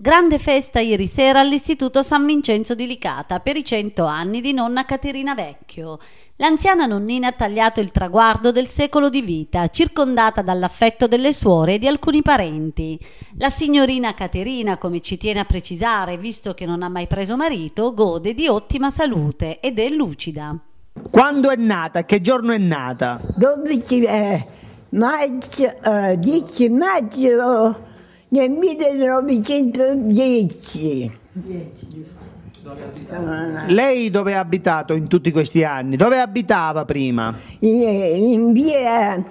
Grande festa ieri sera all'Istituto San Vincenzo di Licata per i 100 anni di nonna Caterina Vecchio. L'anziana nonnina ha tagliato il traguardo del secolo di vita, circondata dall'affetto delle suore e di alcuni parenti. La signorina Caterina, come ci tiene a precisare, visto che non ha mai preso marito, gode di ottima salute ed è lucida. Quando è nata? Che giorno è nata? 12 eh, maggio, 10 eh, maggio nel 1910. lei dove ha abitato in tutti questi anni? Dove abitava prima? In, via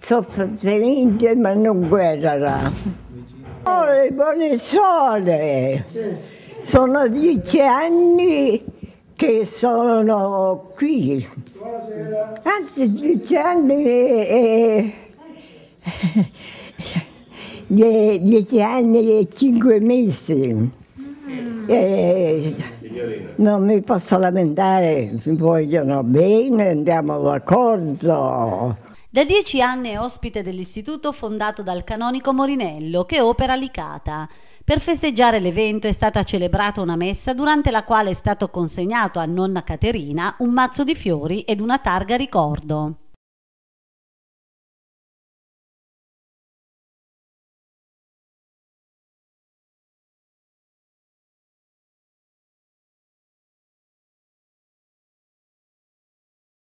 Sofferente, ma non guerra. Oh, buone sole! Sono dieci anni che sono qui. Buonasera. Anzi, dieci anni e, dieci anni e cinque mesi. E non mi posso lamentare, mi vogliono bene, andiamo d'accordo. Da dieci anni è ospite dell'istituto fondato dal canonico Morinello, che opera Licata. Per festeggiare l'evento è stata celebrata una messa durante la quale è stato consegnato a nonna Caterina un mazzo di fiori ed una targa ricordo.